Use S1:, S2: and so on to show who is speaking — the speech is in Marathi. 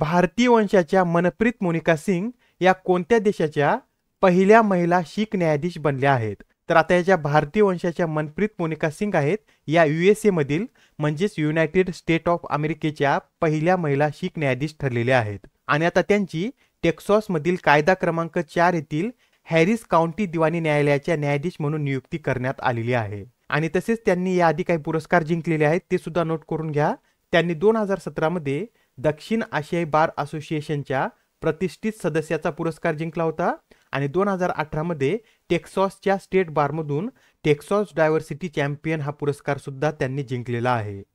S1: भारतीय वंशाच्या मनप्रीत मोनिका सिंग या कोणत्या देशाच्या पहिल्या महिला शीख न्यायाधीश बनल्या आहेत तर आता याच्या भारतीय वंशाच्या मनप्रीत मोनिका सिंग आहेत या यू एस एमधील म्हणजेच युनायटेड स्टेट ऑफ अमेरिकेच्या पहिल्या महिला शीख न्यायाधीश ठरलेल्या आहेत आणि आता त्यांची मधील कायदा क्रमांक चार येथील हॅरिस काउंटी दिवाणी न्यायालयाच्या न्यायाधीश म्हणून नियुक्ती करण्यात आलेली आहे आणि तसेच त्यांनी याआधी काही पुरस्कार जिंकलेले आहेत ते सुद्धा नोट करून घ्या त्यांनी दोन हजार सतरामध्ये दक्षिण आशियाई बार असोसिएशनच्या प्रतिष्ठित सदस्याचा पुरस्कार जिंकला होता आणि दोन हजार अठरामध्ये टेक्सॉसच्या स्टेट बारमधून टेक्सॉस डायव्हर्सिटी चॅम्पियन हा पुरस्कार सुद्धा त्यांनी जिंकलेला आहे